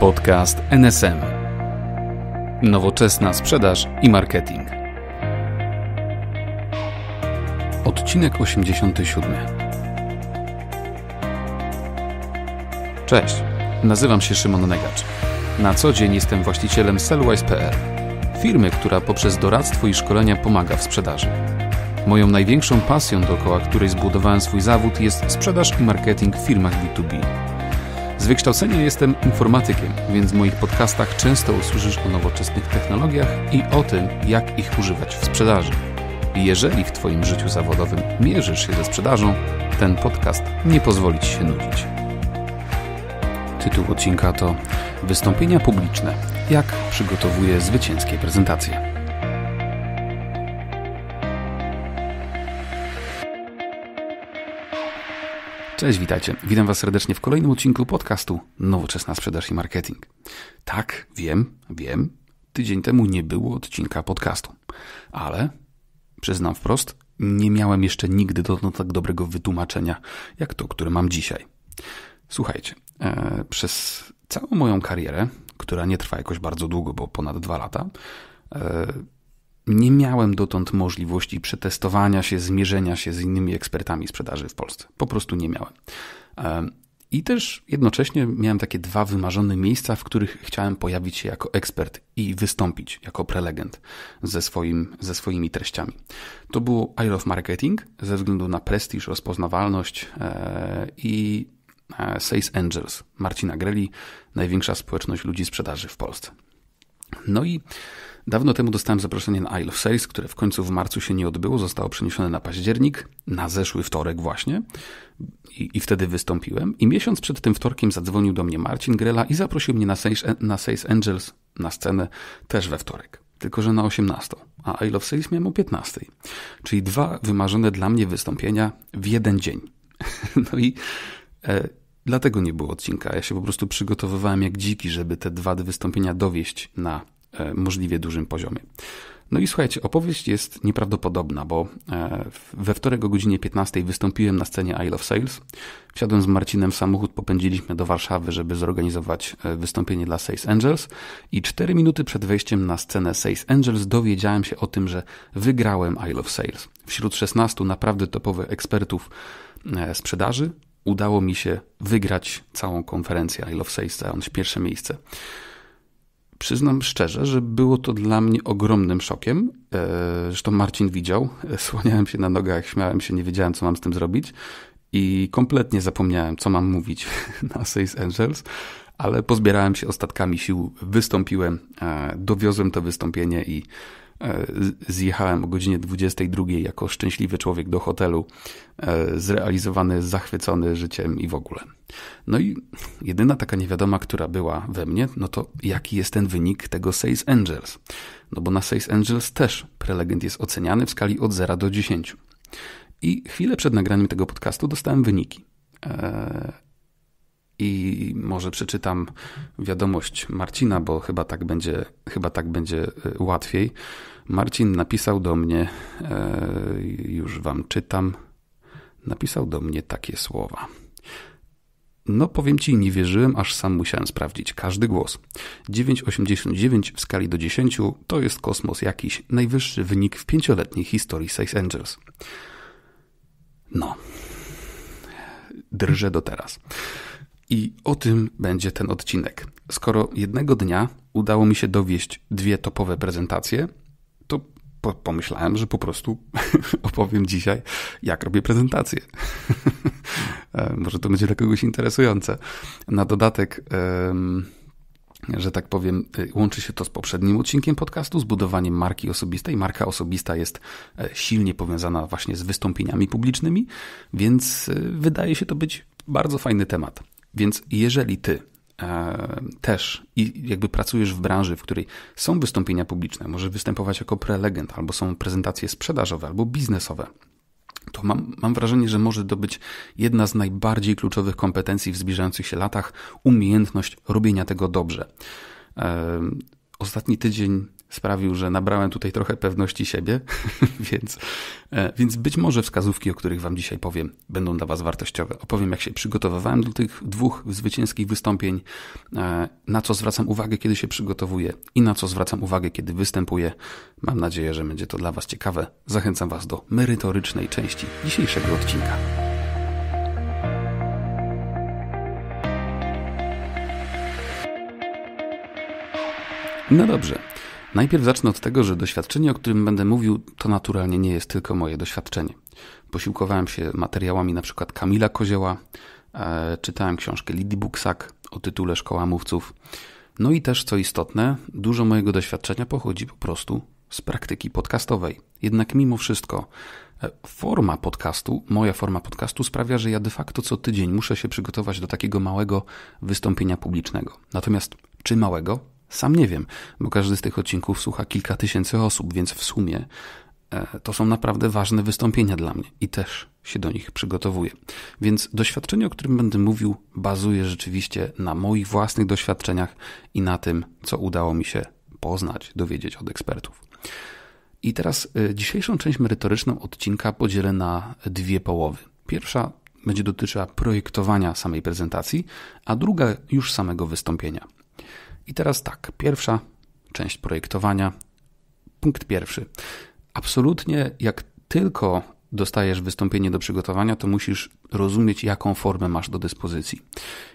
Podcast NSM. Nowoczesna sprzedaż i marketing. Odcinek 87. Cześć, nazywam się Szymon Negacz. Na co dzień jestem właścicielem Sellwise.pl, firmy, która poprzez doradztwo i szkolenia pomaga w sprzedaży. Moją największą pasją, dookoła której zbudowałem swój zawód, jest sprzedaż i marketing w firmach B2B z wykształcenia jestem informatykiem, więc w moich podcastach często usłyszysz o nowoczesnych technologiach i o tym, jak ich używać w sprzedaży. Jeżeli w Twoim życiu zawodowym mierzysz się ze sprzedażą, ten podcast nie pozwoli Ci się nudzić. Tytuł odcinka to Wystąpienia publiczne. Jak przygotowuję zwycięskie prezentacje. Cześć, witajcie. Witam Was serdecznie w kolejnym odcinku podcastu Nowoczesna Sprzedaż i Marketing. Tak, wiem, wiem, tydzień temu nie było odcinka podcastu, ale przyznam wprost, nie miałem jeszcze nigdy dotąd tak dobrego wytłumaczenia, jak to, które mam dzisiaj. Słuchajcie, e, przez całą moją karierę, która nie trwa jakoś bardzo długo, bo ponad dwa lata, e, nie miałem dotąd możliwości przetestowania się, zmierzenia się z innymi ekspertami sprzedaży w Polsce. Po prostu nie miałem. I też jednocześnie miałem takie dwa wymarzone miejsca, w których chciałem pojawić się jako ekspert i wystąpić jako prelegent ze, swoim, ze swoimi treściami. To było I Love Marketing ze względu na prestiż, rozpoznawalność e, i e, Sales Angels Marcina Greli, największa społeczność ludzi sprzedaży w Polsce. No i Dawno temu dostałem zaproszenie na Isle of Sales, które w końcu w marcu się nie odbyło, zostało przeniesione na październik, na zeszły wtorek właśnie. I, I, wtedy wystąpiłem. I miesiąc przed tym wtorkiem zadzwonił do mnie Marcin Grela i zaprosił mnie na Sales, na Sales Angels na scenę też we wtorek. Tylko, że na 18, a Isle of Sales miałem o 15. Czyli dwa wymarzone dla mnie wystąpienia w jeden dzień. no i e, dlatego nie było odcinka. Ja się po prostu przygotowywałem jak dziki, żeby te dwa wystąpienia dowieść na E, możliwie dużym poziomie. No i słuchajcie, opowieść jest nieprawdopodobna, bo e, we wtorek o godzinie 15 wystąpiłem na scenie Isle of Sales. Wsiadłem z Marcinem w samochód, popędziliśmy do Warszawy, żeby zorganizować e, wystąpienie dla Sales Angels i 4 minuty przed wejściem na scenę Sales Angels dowiedziałem się o tym, że wygrałem Isle of Sales. Wśród 16 naprawdę topowych ekspertów sprzedaży udało mi się wygrać całą konferencję Isle of Sales, zająć pierwsze miejsce. Przyznam szczerze, że było to dla mnie ogromnym szokiem. E, zresztą Marcin widział, e, słaniałem się na nogach, śmiałem się, nie wiedziałem, co mam z tym zrobić i kompletnie zapomniałem, co mam mówić na Seis Angels, ale pozbierałem się ostatkami sił, wystąpiłem, e, dowiozłem to wystąpienie i E, zjechałem o godzinie 22 jako szczęśliwy człowiek do hotelu, e, zrealizowany, zachwycony życiem i w ogóle. No i jedyna taka niewiadoma, która była we mnie, no to jaki jest ten wynik tego Sales Angels? No bo na Sales Angels też prelegent jest oceniany w skali od 0 do 10. I chwilę przed nagraniem tego podcastu dostałem wyniki. E, i może przeczytam wiadomość Marcina, bo chyba tak będzie, chyba tak będzie e, łatwiej. Marcin napisał do mnie, e, już wam czytam, napisał do mnie takie słowa. No powiem ci, nie wierzyłem, aż sam musiałem sprawdzić każdy głos. 9,89 w skali do 10 to jest kosmos jakiś, najwyższy wynik w pięcioletniej historii Six Angels. No. Drżę do teraz. I o tym będzie ten odcinek. Skoro jednego dnia udało mi się dowieść dwie topowe prezentacje, to po pomyślałem, że po prostu opowiem dzisiaj, jak robię prezentację. E, może to będzie dla kogoś interesujące. Na dodatek. Um, że tak powiem, e, łączy się to z poprzednim odcinkiem podcastu, z budowaniem marki osobistej. Marka osobista jest e, silnie powiązana właśnie z wystąpieniami publicznymi, więc wydaje się to być bardzo fajny temat. Więc jeżeli ty e, też i jakby pracujesz w branży, w której są wystąpienia publiczne, może występować jako prelegent, albo są prezentacje sprzedażowe, albo biznesowe, to mam, mam wrażenie, że może to być jedna z najbardziej kluczowych kompetencji w zbliżających się latach umiejętność robienia tego dobrze. E, ostatni tydzień sprawił, że nabrałem tutaj trochę pewności siebie, więc, e, więc być może wskazówki, o których Wam dzisiaj powiem, będą dla Was wartościowe. Opowiem, jak się przygotowywałem do tych dwóch zwycięskich wystąpień, e, na co zwracam uwagę, kiedy się przygotowuję i na co zwracam uwagę, kiedy występuję. Mam nadzieję, że będzie to dla Was ciekawe. Zachęcam Was do merytorycznej części dzisiejszego odcinka. No dobrze. Najpierw zacznę od tego, że doświadczenie, o którym będę mówił, to naturalnie nie jest tylko moje doświadczenie. Posiłkowałem się materiałami np. Kamila Kozioła, e, czytałem książkę Lidii Buksak o tytule Szkoła Mówców. No i też, co istotne, dużo mojego doświadczenia pochodzi po prostu z praktyki podcastowej. Jednak mimo wszystko, e, forma podcastu, moja forma podcastu sprawia, że ja de facto co tydzień muszę się przygotować do takiego małego wystąpienia publicznego. Natomiast czy małego? Sam nie wiem, bo każdy z tych odcinków słucha kilka tysięcy osób, więc w sumie e, to są naprawdę ważne wystąpienia dla mnie i też się do nich przygotowuję. Więc doświadczenie, o którym będę mówił, bazuje rzeczywiście na moich własnych doświadczeniach i na tym, co udało mi się poznać, dowiedzieć od ekspertów. I teraz e, dzisiejszą część merytoryczną odcinka podzielę na dwie połowy. Pierwsza będzie dotyczyła projektowania samej prezentacji, a druga już samego wystąpienia. I teraz tak, pierwsza część projektowania. Punkt pierwszy. Absolutnie, jak tylko dostajesz wystąpienie do przygotowania, to musisz rozumieć, jaką formę masz do dyspozycji.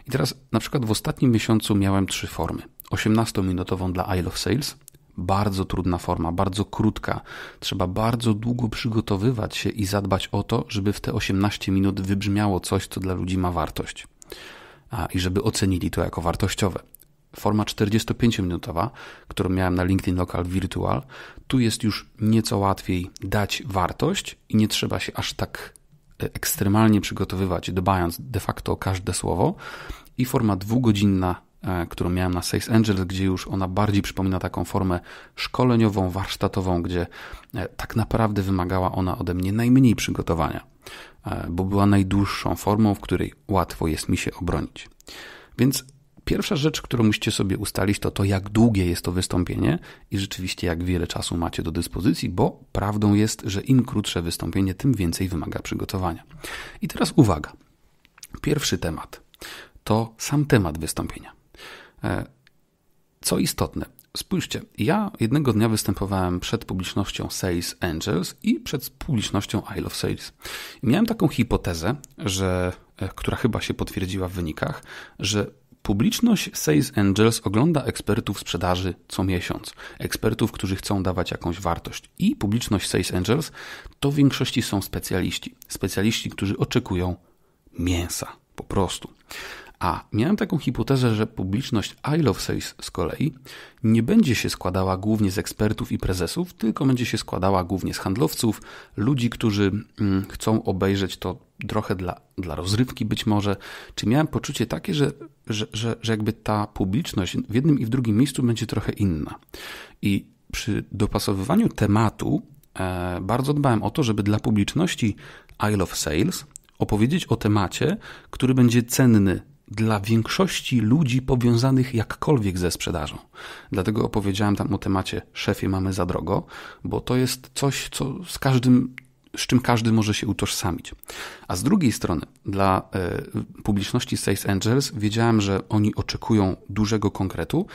I teraz, na przykład, w ostatnim miesiącu miałem trzy formy: 18-minutową dla Isle of Sales, bardzo trudna forma, bardzo krótka. Trzeba bardzo długo przygotowywać się i zadbać o to, żeby w te 18 minut wybrzmiało coś, co dla ludzi ma wartość. A, I żeby ocenili to jako wartościowe forma 45-minutowa, którą miałem na LinkedIn Local Virtual, tu jest już nieco łatwiej dać wartość i nie trzeba się aż tak e, ekstremalnie przygotowywać, dbając de facto o każde słowo. I forma dwugodzinna, e, którą miałem na Sales Angels, gdzie już ona bardziej przypomina taką formę szkoleniową, warsztatową, gdzie e, tak naprawdę wymagała ona ode mnie najmniej przygotowania, bo była najdłuższą formą, w której łatwo jest mi się obronić. Więc Pierwsza rzecz, którą musicie sobie ustalić, to to, jak długie jest to wystąpienie i rzeczywiście jak wiele czasu macie do dyspozycji, bo prawdą jest, że im krótsze wystąpienie, tym więcej wymaga przygotowania. I teraz uwaga. Pierwszy temat to sam temat wystąpienia. E, co istotne, spójrzcie, ja jednego dnia występowałem przed publicznością Sales Angels i przed publicznością I Love Sales. Miałem taką hipotezę, że, e, która chyba się potwierdziła w wynikach, że Publiczność Sales Angels ogląda ekspertów sprzedaży co miesiąc, ekspertów, którzy chcą dawać jakąś wartość. I publiczność Sales Angels to w większości są specjaliści, specjaliści, którzy oczekują mięsa po prostu. A miałem taką hipotezę, że publiczność I Love Sales z kolei nie będzie się składała głównie z ekspertów i prezesów, tylko będzie się składała głównie z handlowców, ludzi, którzy mm, chcą obejrzeć to trochę dla, dla rozrywki być może. Czy miałem poczucie takie, że, że, że, że jakby ta publiczność w jednym i w drugim miejscu będzie trochę inna. I przy dopasowywaniu tematu e, bardzo dbałem o to, żeby dla publiczności I Love Sales opowiedzieć o temacie, który będzie cenny dla większości ludzi powiązanych jakkolwiek ze sprzedażą. Dlatego opowiedziałem tam o temacie szefie mamy za drogo, bo to jest coś, co z każdym z czym każdy może się utożsamić. A z drugiej strony, dla y, publiczności Sales Angels wiedziałem, że oni oczekują dużego konkretu,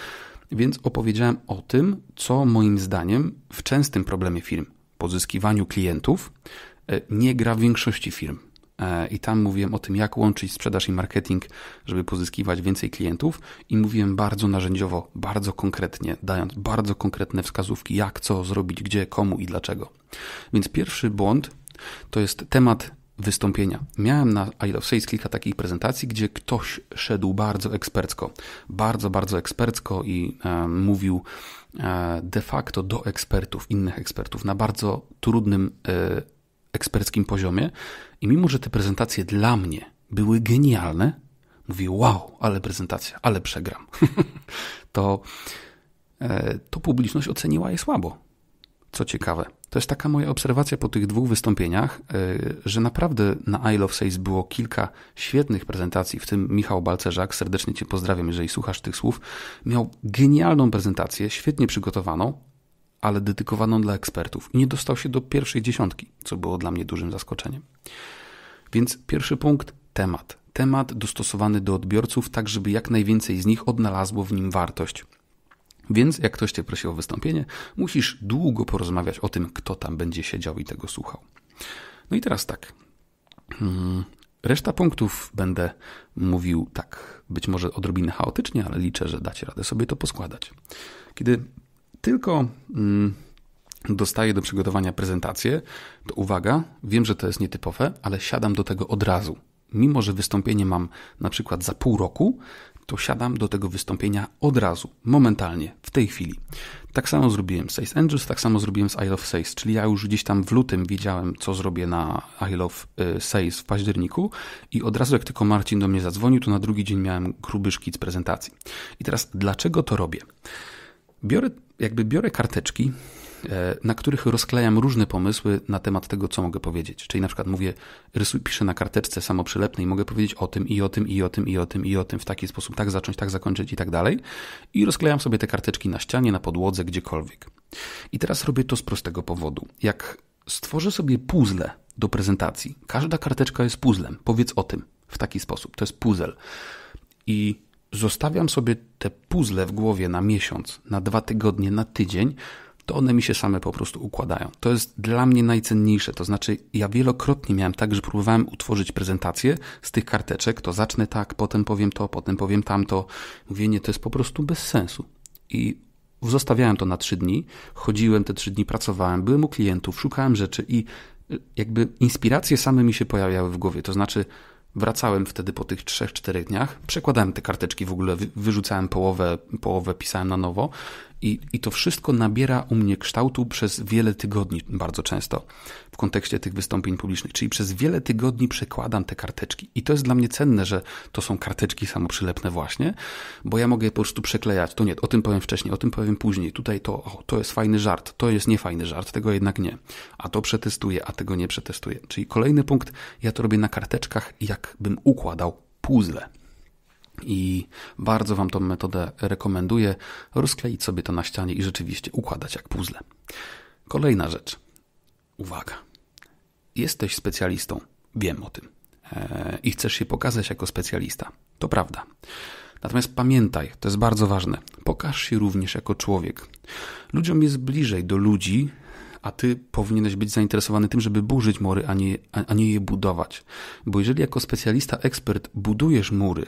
więc opowiedziałem o tym, co moim zdaniem w częstym problemie firm pozyskiwaniu klientów y, nie gra w większości firm. E, i tam mówiłem o tym, jak łączyć sprzedaż i marketing, żeby pozyskiwać więcej klientów i mówiłem bardzo narzędziowo, bardzo konkretnie, dając bardzo konkretne wskazówki, jak co zrobić, gdzie, komu i dlaczego. Więc pierwszy błąd to jest temat wystąpienia. Miałem na I Love kilka takich prezentacji, gdzie ktoś szedł bardzo ekspercko, bardzo, bardzo ekspercko i e, mówił e, de facto do ekspertów, innych ekspertów na bardzo trudnym e, eksperckim poziomie i mimo, że te prezentacje dla mnie były genialne, mówię, wow, ale prezentacja, ale przegram, to, e, to publiczność oceniła je słabo. Co ciekawe, to jest taka moja obserwacja po tych dwóch wystąpieniach, e, że naprawdę na I Love Sales było kilka świetnych prezentacji, w tym Michał Balcerzak, serdecznie Cię pozdrawiam, jeżeli słuchasz tych słów, miał genialną prezentację, świetnie przygotowaną, ale dedykowaną dla ekspertów i nie dostał się do pierwszej dziesiątki, co było dla mnie dużym zaskoczeniem. Więc pierwszy punkt temat. Temat dostosowany do odbiorców, tak żeby jak najwięcej z nich odnalazło w nim wartość. Więc jak ktoś cię prosi o wystąpienie, musisz długo porozmawiać o tym, kto tam będzie siedział i tego słuchał. No i teraz tak. Hmm, reszta punktów będę mówił tak, być może odrobinę chaotycznie, ale liczę, że dacie radę sobie to poskładać. Kiedy tylko mm, dostaję do przygotowania prezentację, to uwaga, wiem, że to jest nietypowe, ale siadam do tego od razu. Mimo, że wystąpienie mam na przykład za pół roku, to siadam do tego wystąpienia od razu, momentalnie, w tej chwili. Tak samo zrobiłem z Sales Angels, tak samo zrobiłem z I Love Sales, czyli ja już gdzieś tam w lutym wiedziałem, co zrobię na I Love y, Sales w październiku i od razu jak tylko Marcin do mnie zadzwonił, to na drugi dzień miałem gruby szkic prezentacji. I teraz dlaczego to robię? Biorę jakby biorę karteczki, e, na których rozklejam różne pomysły na temat tego, co mogę powiedzieć. Czyli na przykład mówię, rysuj, piszę na karteczce samoprzylepnej, mogę powiedzieć o tym i o tym i o tym i o tym i o tym w taki sposób, tak zacząć, tak zakończyć i tak dalej. I rozklejam sobie te karteczki na ścianie, na podłodze, gdziekolwiek. I teraz robię to z prostego powodu. Jak stworzę sobie puzzle do prezentacji, każda karteczka jest puzzlem, powiedz o tym w taki sposób, to jest puzzle. I zostawiam sobie te puzzle w głowie na miesiąc, na dwa tygodnie, na tydzień, to one mi się same po prostu układają. To jest dla mnie najcenniejsze. To znaczy, ja wielokrotnie miałem tak, że próbowałem utworzyć prezentację z tych karteczek, to zacznę tak, potem powiem to, potem powiem tamto. Mówię, nie, to jest po prostu bez sensu. I zostawiałem to na trzy dni, chodziłem te trzy dni, pracowałem, byłem u klientów, szukałem rzeczy i jakby inspiracje same mi się pojawiały w głowie. To znaczy, Wracałem wtedy po tych 3-4 dniach, przekładałem te karteczki w ogóle, wyrzucałem połowę, połowę pisałem na nowo i, i to wszystko nabiera u mnie kształtu przez wiele tygodni bardzo często kontekście tych wystąpień publicznych. Czyli przez wiele tygodni przekładam te karteczki. I to jest dla mnie cenne, że to są karteczki samoprzylepne właśnie, bo ja mogę je po prostu przeklejać. To nie, o tym powiem wcześniej, o tym powiem później. Tutaj to, o, to jest fajny żart, to jest niefajny żart, tego jednak nie. A to przetestuję, a tego nie przetestuję. Czyli kolejny punkt, ja to robię na karteczkach, jakbym układał puzzle. I bardzo Wam tą metodę rekomenduję. Rozkleić sobie to na ścianie i rzeczywiście układać jak puzzle. Kolejna rzecz. Uwaga. Jesteś specjalistą, wiem o tym, e, i chcesz się pokazać jako specjalista. To prawda. Natomiast pamiętaj, to jest bardzo ważne, pokaż się również jako człowiek. Ludziom jest bliżej do ludzi, a ty powinieneś być zainteresowany tym, żeby burzyć mury, a nie, a, nie je budować. Bo jeżeli jako specjalista, ekspert budujesz mury,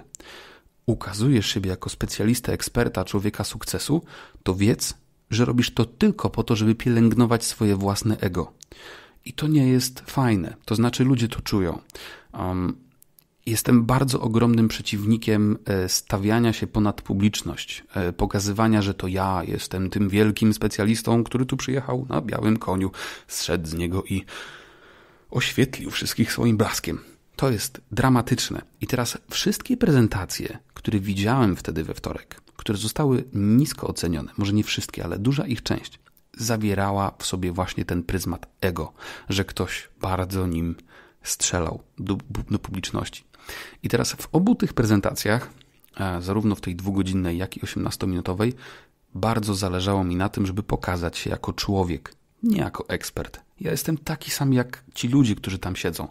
ukazujesz siebie jako specjalista, eksperta, człowieka sukcesu, to wiedz, że robisz to tylko po to, żeby pielęgnować swoje własne ego. I to nie jest fajne. To znaczy, ludzie to czują. Um, Jestem bardzo ogromnym przeciwnikiem e, stawiania się ponad publiczność, e, pokazywania, że to ja jestem tym wielkim specjalistą, który tu przyjechał na białym koniu, zszedł z niego i oświetlił wszystkich swoim blaskiem. To jest dramatyczne. I teraz wszystkie prezentacje, które widziałem wtedy we wtorek, które zostały nisko ocenione, może nie wszystkie, ale duża ich część, zawierała w sobie właśnie ten pryzmat ego, że ktoś bardzo nim strzelał do, do publiczności. I teraz w obu tych prezentacjach, e, zarówno w tej dwugodzinnej, jak i 18-minutowej, bardzo zależało mi na tym, żeby pokazać się jako człowiek, nie jako ekspert. Ja jestem taki sam jak ci ludzie, którzy tam siedzą.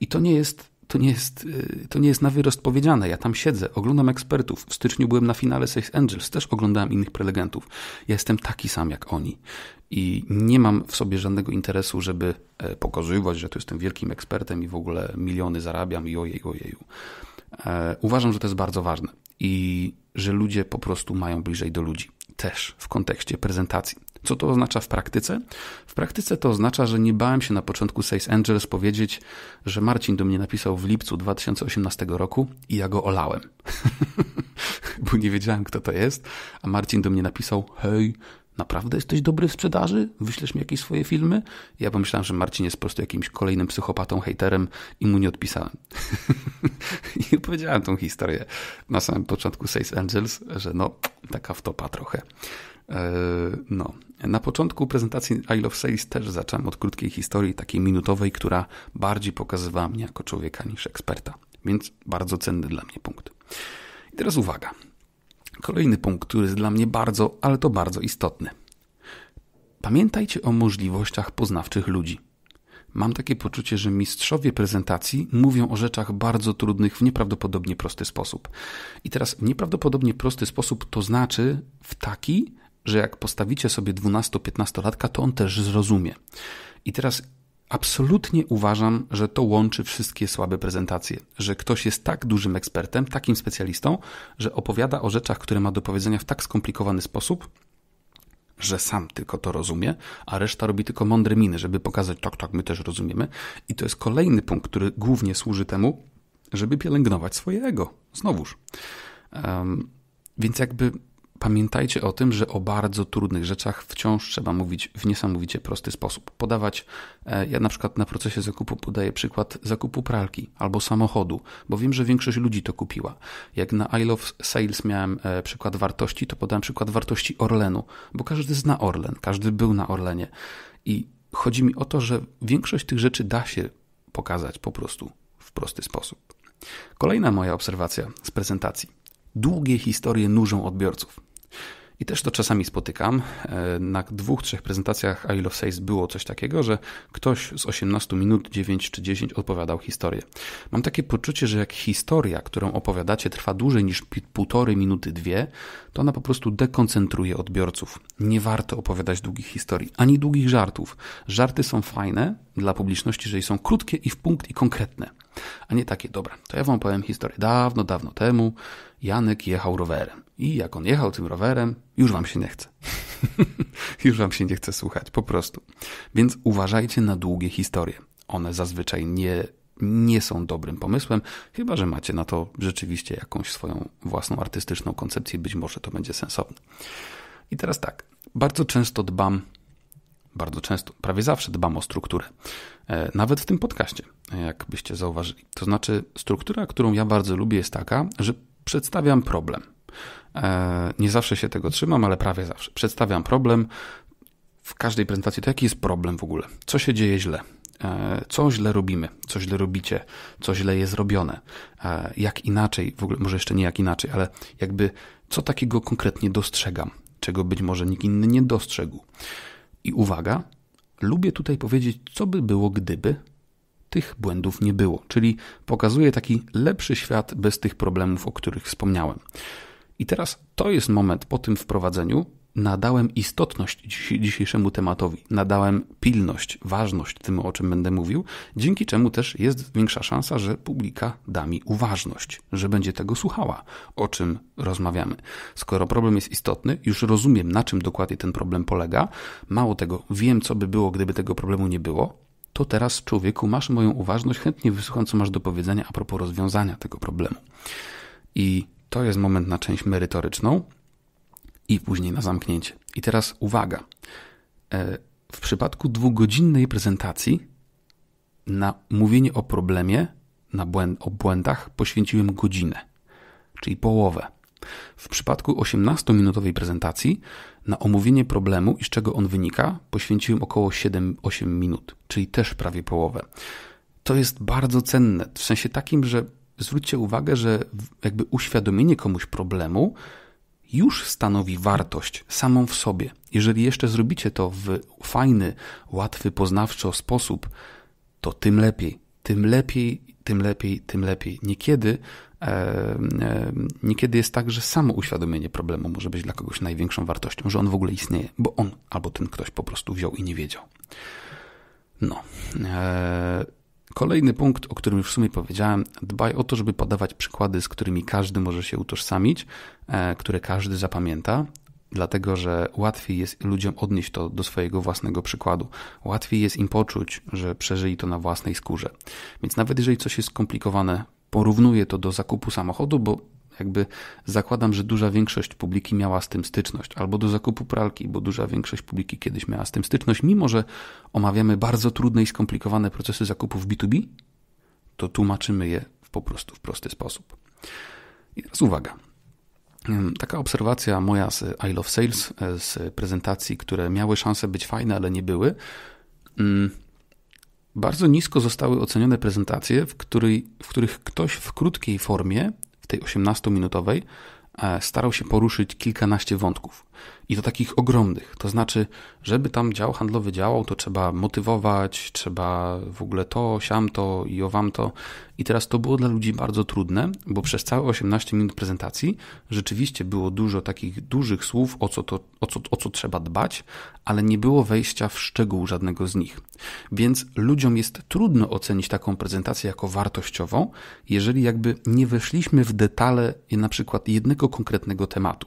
I to nie jest to nie, jest, y, to nie jest na wyrost powiedziane. Ja tam siedzę, oglądam ekspertów. W styczniu byłem na finale Six Angels, też oglądałem innych prelegentów. Ja jestem taki sam jak oni. I nie mam w sobie żadnego interesu, żeby e, pokazywać, że tu jestem wielkim ekspertem i w ogóle miliony zarabiam i ojej, ojeju. E, uważam, że to jest bardzo ważne i że ludzie po prostu mają bliżej do ludzi też w kontekście prezentacji. Co to oznacza w praktyce? W praktyce to oznacza, że nie bałem się na początku Sales Angels powiedzieć, że Marcin do mnie napisał w lipcu 2018 roku i ja go olałem. Bo nie wiedziałem, kto to jest, a Marcin do mnie napisał: Hej, Naprawdę jesteś dobry w sprzedaży? Wyślesz mi jakieś swoje filmy? Ja pomyślałem, że Marcin jest po prostu jakimś kolejnym psychopatą, hejterem i mu nie odpisałem. I opowiedziałem tą historię na samym początku Sales Angels, że no, taka wtopa trochę. E, no, na początku prezentacji I Love Sales też zacząłem od krótkiej historii, takiej minutowej, która bardziej pokazywała mnie jako człowieka niż eksperta, więc bardzo cenny dla mnie punkt. I teraz uwaga, Kolejny punkt, który jest dla mnie bardzo, ale to bardzo istotny. Pamiętajcie o możliwościach poznawczych ludzi. Mam takie poczucie, że mistrzowie prezentacji mówią o rzeczach bardzo trudnych w nieprawdopodobnie prosty sposób. I teraz nieprawdopodobnie prosty sposób to znaczy w taki, że jak postawicie sobie 12-15 latka, to on też zrozumie. I teraz Absolutnie uważam, że to łączy wszystkie słabe prezentacje, że ktoś jest tak dużym ekspertem, takim specjalistą, że opowiada o rzeczach, które ma do powiedzenia w tak skomplikowany sposób, że sam tylko to rozumie, a reszta robi tylko mądre miny, żeby pokazać, tak, tak, my też rozumiemy. I to jest kolejny punkt, który głównie służy temu, żeby pielęgnować swoje ego. Znowuż. Um, więc jakby Pamiętajcie o tym, że o bardzo trudnych rzeczach wciąż trzeba mówić w niesamowicie prosty sposób. Podawać, e, ja na przykład na procesie zakupu podaję przykład zakupu pralki albo samochodu, bo wiem, że większość ludzi to kupiła. Jak na I Love Sales miałem e, przykład wartości, to podałem przykład wartości Orlenu, bo każdy zna Orlen, każdy był na Orlenie. I chodzi mi o to, że większość tych rzeczy da się pokazać po prostu w prosty sposób. Kolejna moja obserwacja z prezentacji. Długie historie nużą odbiorców. I też to czasami spotykam. E, na dwóch, trzech prezentacjach I Love Sales było coś takiego, że ktoś z 18 minut 9 czy 10 opowiadał historię. Mam takie poczucie, że jak historia, którą opowiadacie, trwa dłużej niż półtorej minuty, dwie, to ona po prostu dekoncentruje odbiorców. Nie warto opowiadać długich historii, ani długich żartów. Żarty są fajne dla publiczności, jeżeli są krótkie i w punkt i konkretne a nie takie dobra. To ja wam powiem historię. Dawno, dawno temu Janek jechał rowerem. I jak on jechał tym rowerem, już wam się nie chce. już wam się nie chce słuchać, po prostu. Więc uważajcie na długie historie. One zazwyczaj nie, nie są dobrym pomysłem, chyba że macie na to rzeczywiście jakąś swoją własną artystyczną koncepcję, być może to będzie sensowne. I teraz tak, bardzo często dbam bardzo często, prawie zawsze dbam o strukturę. E, nawet w tym podcaście, jakbyście zauważyli. To znaczy, struktura, którą ja bardzo lubię, jest taka, że przedstawiam problem. E, nie zawsze się tego trzymam, ale prawie zawsze. Przedstawiam problem w każdej prezentacji. To jaki jest problem w ogóle? Co się dzieje źle? E, co źle robimy, co źle robicie, co źle jest robione, jak inaczej, w ogóle może jeszcze nie jak inaczej, ale jakby co takiego konkretnie dostrzegam, czego być może nikt inny nie dostrzegł. I uwaga, lubię tutaj powiedzieć, co by było, gdyby tych błędów nie było, czyli pokazuje taki lepszy świat bez tych problemów, o których wspomniałem. I teraz to jest moment po tym wprowadzeniu, nadałem istotność dzisiejszemu tematowi, nadałem pilność, ważność tym, o czym będę mówił, dzięki czemu też jest większa szansa, że publika da mi uważność, że będzie tego słuchała, o czym rozmawiamy. Skoro problem jest istotny, już rozumiem, na czym dokładnie ten problem polega, mało tego, wiem, co by było, gdyby tego problemu nie było, to teraz, człowieku, masz moją uważność, chętnie wysłucham, co masz do powiedzenia a propos rozwiązania tego problemu. I to jest moment na część merytoryczną i później na zamknięcie. I teraz uwaga. E, w przypadku dwugodzinnej prezentacji na mówienie o problemie, na błęd, o błędach poświęciłem godzinę, czyli połowę. W przypadku 18-minutowej prezentacji na omówienie problemu i z czego on wynika poświęciłem około 7-8 minut, czyli też prawie połowę. To jest bardzo cenne, w sensie takim, że zwróćcie uwagę, że jakby uświadomienie komuś problemu już stanowi wartość samą w sobie. Jeżeli jeszcze zrobicie to w fajny, łatwy poznawczo sposób, to tym lepiej, tym lepiej, tym lepiej, tym lepiej. Niekiedy, e, niekiedy jest tak, że samo uświadomienie problemu może być dla kogoś największą wartością, że on w ogóle istnieje, bo on albo ten ktoś po prostu wziął i nie wiedział. No. E, Kolejny punkt, o którym już w sumie powiedziałem, dbaj o to, żeby podawać przykłady, z którymi każdy może się utożsamić, e, które każdy zapamięta, dlatego że łatwiej jest ludziom odnieść to do swojego własnego przykładu. Łatwiej jest im poczuć, że przeżyli to na własnej skórze. Więc nawet jeżeli coś jest skomplikowane, porównuję to do zakupu samochodu, bo jakby zakładam, że duża większość publiki miała z tym styczność, albo do zakupu pralki, bo duża większość publiki kiedyś miała z tym styczność, mimo że omawiamy bardzo trudne i skomplikowane procesy zakupów B2B, to tłumaczymy je po prostu w prosty sposób. I teraz uwaga. Taka obserwacja moja z I Love Sales, e, z prezentacji, które miały szansę być fajne, ale nie były. Mm, bardzo nisko zostały ocenione prezentacje, w, której, w których ktoś w krótkiej formie tej 18-minutowej e, starał się poruszyć kilkanaście wątków i do takich ogromnych. To znaczy, żeby tam dział handlowy działał, to trzeba motywować, trzeba w ogóle to, siam to i owam to. I teraz to było dla ludzi bardzo trudne, bo przez całe 18 minut prezentacji rzeczywiście było dużo takich dużych słów, o co, to, o co, o co trzeba dbać, ale nie było wejścia w szczegół żadnego z nich. Więc ludziom jest trudno ocenić taką prezentację jako wartościową, jeżeli jakby nie weszliśmy w detale na przykład jednego konkretnego tematu.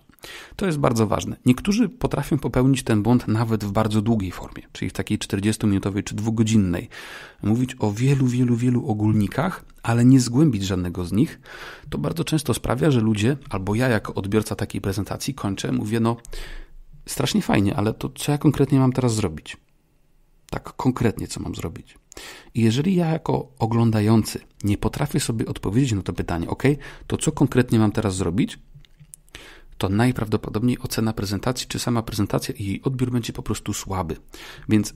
To jest bardzo ważne. Niektórzy potrafią popełnić ten błąd nawet w bardzo długiej formie, czyli w takiej 40-minutowej czy dwugodzinnej. Mówić o wielu, wielu, wielu ogólnikach, ale nie zgłębić żadnego z nich, to bardzo często sprawia, że ludzie, albo ja jako odbiorca takiej prezentacji kończę, mówię, no strasznie fajnie, ale to co ja konkretnie mam teraz zrobić? Tak konkretnie, co mam zrobić? I jeżeli ja jako oglądający nie potrafię sobie odpowiedzieć na to pytanie, ok, to co konkretnie mam teraz zrobić? to najprawdopodobniej ocena prezentacji czy sama prezentacja i jej odbiór będzie po prostu słaby. Więc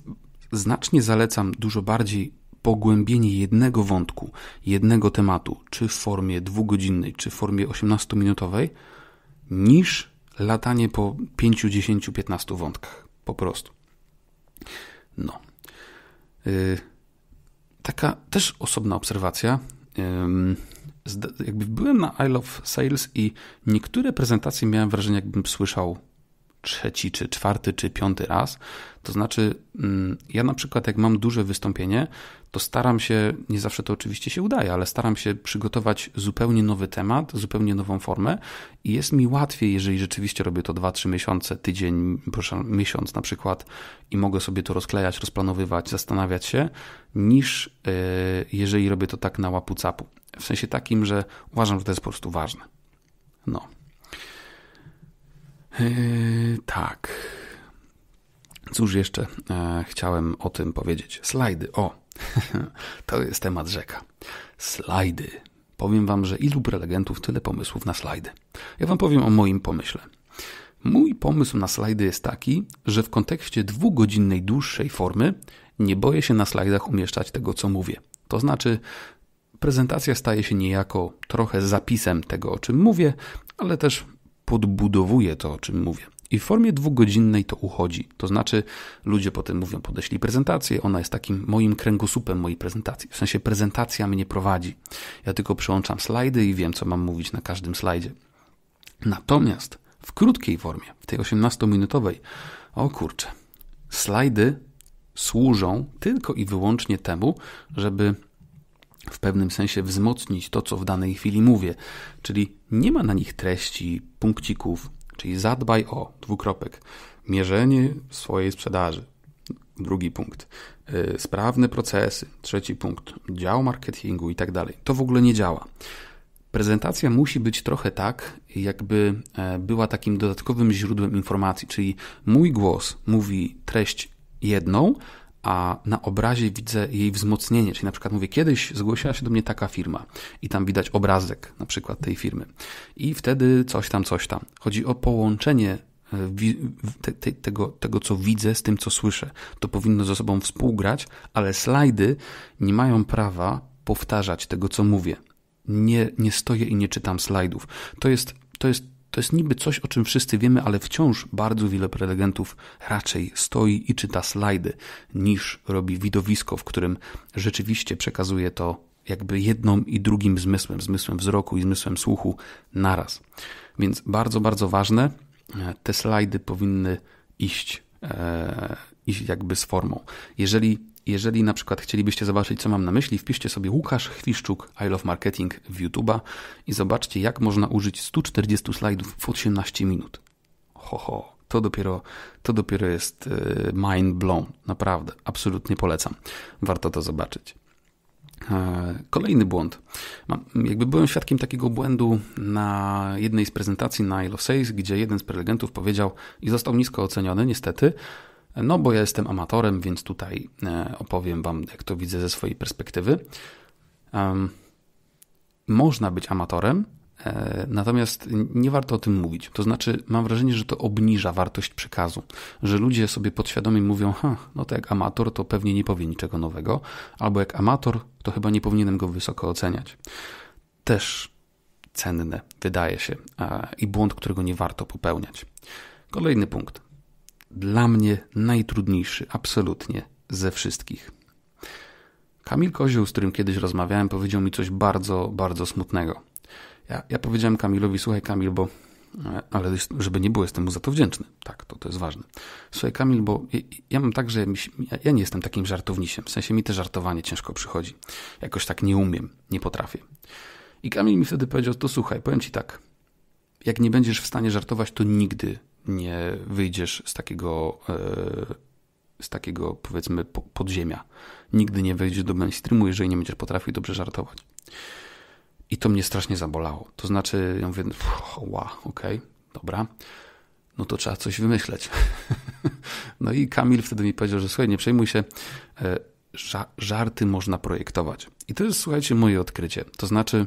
znacznie zalecam dużo bardziej pogłębienie jednego wątku, jednego tematu, czy w formie dwugodzinnej, czy w formie 18-minutowej, niż latanie po 5, 10, 15 wątkach. Po prostu. No. Y, taka też osobna obserwacja jakby byłem na Isle of Sales i niektóre prezentacje miałem wrażenie, jakbym słyszał trzeci, czy czwarty, czy piąty raz. To znaczy, mm, ja na przykład, jak mam duże wystąpienie, to staram się, nie zawsze to oczywiście się udaje, ale staram się przygotować zupełnie nowy temat, zupełnie nową formę i jest mi łatwiej, jeżeli rzeczywiście robię to 2-3 miesiące, tydzień, proszę, miesiąc na przykład i mogę sobie to rozklejać, rozplanowywać, zastanawiać się, niż e, jeżeli robię to tak na łapu capu. W sensie takim, że uważam, że to jest po prostu ważne. No. Yy, tak. Cóż jeszcze e, chciałem o tym powiedzieć? Slajdy. O, to jest temat rzeka. Slajdy. Powiem wam, że ilu prelegentów tyle pomysłów na slajdy. Ja wam powiem o moim pomyśle. Mój pomysł na slajdy jest taki, że w kontekście dwugodzinnej dłuższej formy nie boję się na slajdach umieszczać tego, co mówię. To znaczy, prezentacja staje się niejako trochę zapisem tego, o czym mówię, ale też podbudowuje to, o czym mówię. I w formie dwugodzinnej to uchodzi. To znaczy, ludzie potem mówią, podeśli prezentację, ona jest takim moim kręgosłupem mojej prezentacji. W sensie prezentacja mnie prowadzi. Ja tylko przełączam slajdy i wiem, co mam mówić na każdym slajdzie. Natomiast w krótkiej formie, w tej 18-minutowej, o kurczę, slajdy służą tylko i wyłącznie temu, żeby w pewnym sensie wzmocnić to, co w danej chwili mówię. Czyli nie ma na nich treści, punkcików, czyli zadbaj o dwukropek, mierzenie swojej sprzedaży. Drugi punkt. Y, sprawne procesy. Trzeci punkt. Dział marketingu i tak dalej. To w ogóle nie działa. Prezentacja musi być trochę tak, jakby e, była takim dodatkowym źródłem informacji, czyli mój głos mówi treść jedną, a na obrazie widzę jej wzmocnienie. Czyli na przykład mówię, kiedyś zgłosiła się do mnie taka firma i tam widać obrazek na przykład tej firmy. I wtedy coś tam, coś tam. Chodzi o połączenie e, te, te, tego, tego, co widzę, z tym, co słyszę. To powinno ze sobą współgrać, ale slajdy nie mają prawa powtarzać tego, co mówię. Nie, nie stoję i nie czytam slajdów. To jest, to jest to jest niby coś, o czym wszyscy wiemy, ale wciąż bardzo wiele prelegentów raczej stoi i czyta slajdy, niż robi widowisko, w którym rzeczywiście przekazuje to jakby jedną i drugim zmysłem, zmysłem wzroku i zmysłem słuchu naraz. Więc bardzo, bardzo ważne, e, te slajdy powinny iść, e, iść jakby z formą. Jeżeli jeżeli na przykład chcielibyście zobaczyć, co mam na myśli, wpiszcie sobie Łukasz Chwiszczuk I Love Marketing w YouTube'a i zobaczcie, jak można użyć 140 slajdów w 18 minut. Ho, ho to dopiero, to dopiero jest e, mind blown. Naprawdę, absolutnie polecam. Warto to zobaczyć. E, kolejny błąd. Jakby byłem świadkiem takiego błędu na jednej z prezentacji na Isle of Sales, gdzie jeden z prelegentów powiedział i został nisko oceniony, niestety, no bo ja jestem amatorem, więc tutaj e, opowiem Wam, jak to widzę ze swojej perspektywy. Można być amatorem, e, Natomiast nie warto o tym mówić. To znaczy, mam wrażenie, że to obniża wartość przekazu, że ludzie sobie podświadomie mówią: Ha, no to jak amator, to pewnie nie powie niczego nowego, albo jak amator, to chyba nie powinienem go wysoko oceniać. Też cenne, wydaje się, e, i błąd, którego nie warto popełniać. Kolejny punkt dla mnie najtrudniejszy, absolutnie ze wszystkich. Kamil Kozioł, z którym kiedyś rozmawiałem, powiedział mi coś bardzo, bardzo smutnego. Ja, ja powiedziałem Kamilowi, słuchaj Kamil, bo e, ale żeby nie było, jestem mu za to wdzięczny. Tak, to, to jest ważne. Słuchaj, Kamil, bo ja, ja mam tak, że ja, ja, nie jestem takim żartownisiem. W sensie mi te żartowanie ciężko przychodzi. Jakoś tak nie umiem, nie potrafię. I Kamil mi wtedy powiedział, to słuchaj, powiem ci tak. Jak nie będziesz w stanie żartować, to nigdy nie wyjdziesz z takiego, e, z takiego powiedzmy podziemia. Nigdy nie wejdziesz do mainstreamu, jeżeli nie będziesz potrafił dobrze żartować. I to mnie strasznie zabolało. To znaczy, ja mówię, wow, okej, okay, dobra, no to trzeba coś wymyśleć. no i Kamil wtedy mi powiedział, że słuchaj, nie przejmuj się, e, żarty można projektować. I to jest, słuchajcie, moje odkrycie. To znaczy,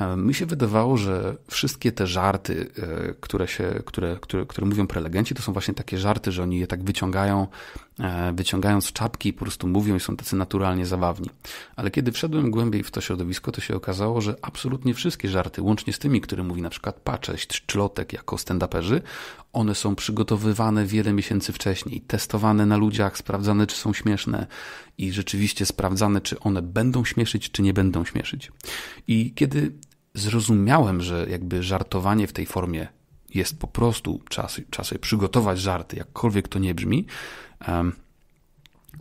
E, mi się wydawało, że wszystkie te żarty, e, które, się, które, które, które mówią prelegenci, to są właśnie takie żarty, że oni je tak wyciągają, e, wyciągając czapki i po prostu mówią i są tacy naturalnie zabawni. Ale kiedy wszedłem głębiej w to środowisko, to się okazało, że absolutnie wszystkie żarty, łącznie z tymi, które mówi na przykład Pacześć, Czlotek jako stand-uperzy, one są przygotowywane wiele miesięcy wcześniej, testowane na ludziach, sprawdzane czy są śmieszne i rzeczywiście sprawdzane czy one będą śmieszyć, czy nie będą śmieszyć. I kiedy zrozumiałem, że jakby żartowanie w tej formie jest po prostu, czasem trzeba przygotować żarty, jakkolwiek to nie brzmi. Um,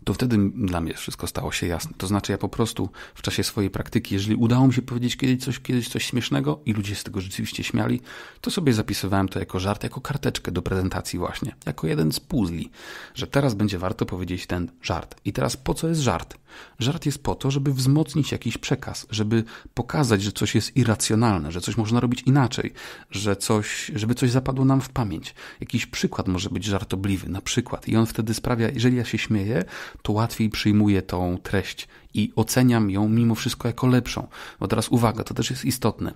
to wtedy dla mnie wszystko stało się jasne. To znaczy, ja po prostu w czasie swojej praktyki, jeżeli udało mi się powiedzieć kiedyś coś, kiedyś coś śmiesznego i ludzie z tego rzeczywiście śmiali, to sobie zapisywałem to jako żart, jako karteczkę do prezentacji, właśnie, jako jeden z puzli, że teraz będzie warto powiedzieć ten żart. I teraz po co jest żart? Żart jest po to, żeby wzmocnić jakiś przekaz, żeby pokazać, że coś jest irracjonalne, że coś można robić inaczej, że coś, żeby coś zapadło nam w pamięć. Jakiś przykład może być żartobliwy, na przykład, i on wtedy sprawia, jeżeli ja się śmieję, to łatwiej przyjmuję tą treść i oceniam ją mimo wszystko jako lepszą. Bo teraz uwaga, to też jest istotne.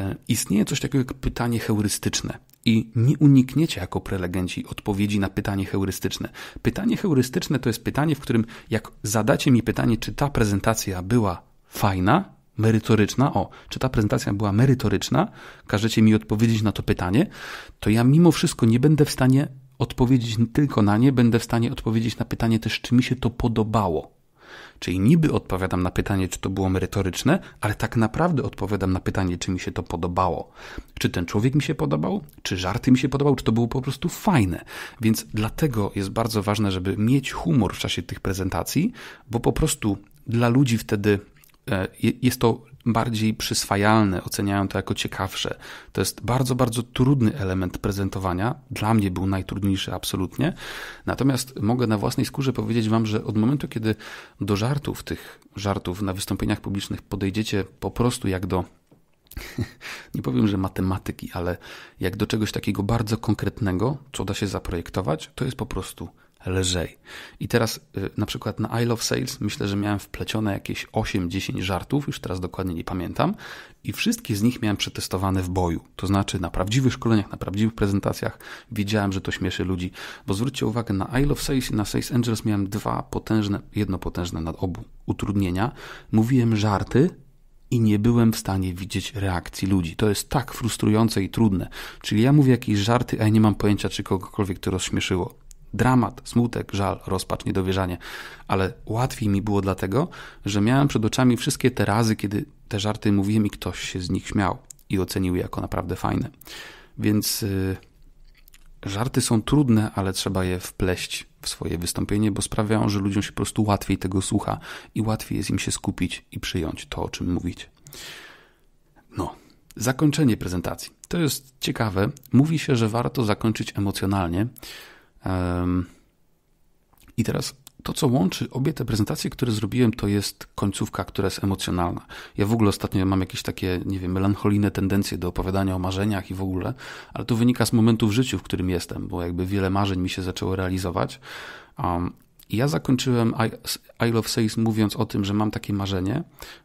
E, istnieje coś takiego jak pytanie heurystyczne i nie unikniecie jako prelegenci odpowiedzi na pytanie heurystyczne. Pytanie heurystyczne to jest pytanie, w którym jak zadacie mi pytanie, czy ta prezentacja była fajna, merytoryczna, o, czy ta prezentacja była merytoryczna, każecie mi odpowiedzieć na to pytanie, to ja mimo wszystko nie będę w stanie odpowiedzieć tylko na nie, będę w stanie odpowiedzieć na pytanie też, czy mi się to podobało. Czyli niby odpowiadam na pytanie, czy to było merytoryczne, ale tak naprawdę odpowiadam na pytanie, czy mi się to podobało. Czy ten człowiek mi się podobał, czy żarty mi się podobał, czy to było po prostu fajne. Więc dlatego jest bardzo ważne, żeby mieć humor w czasie tych prezentacji, bo po prostu dla ludzi wtedy e, jest to bardziej przyswajalne, oceniają to jako ciekawsze. To jest bardzo, bardzo trudny element prezentowania. Dla mnie był najtrudniejszy absolutnie. Natomiast mogę na własnej skórze powiedzieć Wam, że od momentu, kiedy do żartów, tych żartów na wystąpieniach publicznych podejdziecie po prostu jak do nie powiem, że matematyki, ale jak do czegoś takiego bardzo konkretnego, co da się zaprojektować, to jest po prostu lżej. I teraz y, na przykład na I Love Sales myślę, że miałem wplecione jakieś 8-10 żartów, już teraz dokładnie nie pamiętam, i wszystkie z nich miałem przetestowane w boju. To znaczy na prawdziwych szkoleniach, na prawdziwych prezentacjach wiedziałem, że to śmieszy ludzi, bo zwróćcie uwagę, na I Love Sales i na Sales Angels miałem dwa potężne, jedno potężne nad obu utrudnienia. Mówiłem żarty, i nie byłem w stanie widzieć reakcji ludzi. To jest tak frustrujące i trudne. Czyli ja mówię jakieś żarty, a ja nie mam pojęcia, czy kogokolwiek to rozśmieszyło. Dramat, smutek, żal, rozpacz, niedowierzanie. Ale łatwiej mi było dlatego, że miałem przed oczami wszystkie te razy, kiedy te żarty mówiłem i ktoś się z nich śmiał i ocenił je jako naprawdę fajne. Więc yy, żarty są trudne, ale trzeba je wpleść w swoje wystąpienie, bo sprawiają, że ludziom się po prostu łatwiej tego słucha i łatwiej jest im się skupić i przyjąć to, o czym mówić. No, zakończenie prezentacji. To jest ciekawe. Mówi się, że warto zakończyć emocjonalnie, i teraz to, co łączy obie te prezentacje, które zrobiłem, to jest końcówka, która jest emocjonalna. Ja w ogóle ostatnio mam jakieś takie, nie wiem, melancholijne tendencje do opowiadania o marzeniach i w ogóle, ale to wynika z momentu w życiu, w którym jestem, bo jakby wiele marzeń mi się zaczęło realizować. I ja zakończyłem I Love Sales mówiąc o tym, że mam takie marzenie,